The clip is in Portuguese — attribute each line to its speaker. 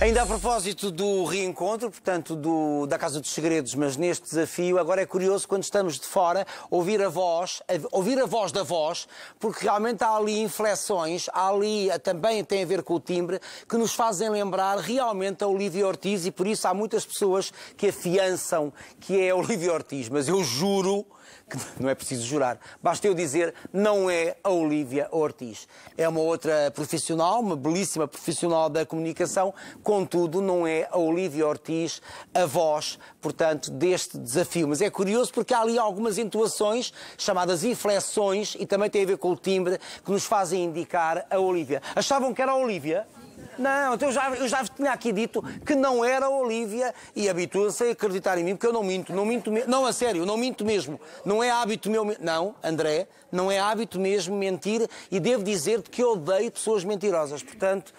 Speaker 1: Ainda a propósito do reencontro, portanto, do, da Casa dos Segredos, mas neste desafio, agora é curioso quando estamos de fora ouvir a voz, a, ouvir a voz da voz, porque realmente há ali inflexões, há ali eh, também tem a ver com o timbre, que nos fazem lembrar realmente a Olivia Ortiz e por isso há muitas pessoas que afiançam que é a Olivia Ortiz, mas eu juro que não é preciso jurar, basta eu dizer, não é a Olivia Ortiz. É uma outra profissional, uma belíssima profissional da comunicação contudo, não é a Olívia Ortiz a voz, portanto, deste desafio. Mas é curioso porque há ali algumas entoações, chamadas inflexões, e também tem a ver com o timbre, que nos fazem indicar a Olívia. Achavam que era a Olívia? Não, então eu já, eu já tinha aqui dito que não era a Olívia e habitua-se a acreditar em mim, porque eu não minto, não minto mesmo. Não, a sério, não minto mesmo. Não é hábito meu. Não, André, não é hábito mesmo mentir e devo dizer-te que eu odeio pessoas mentirosas. Portanto,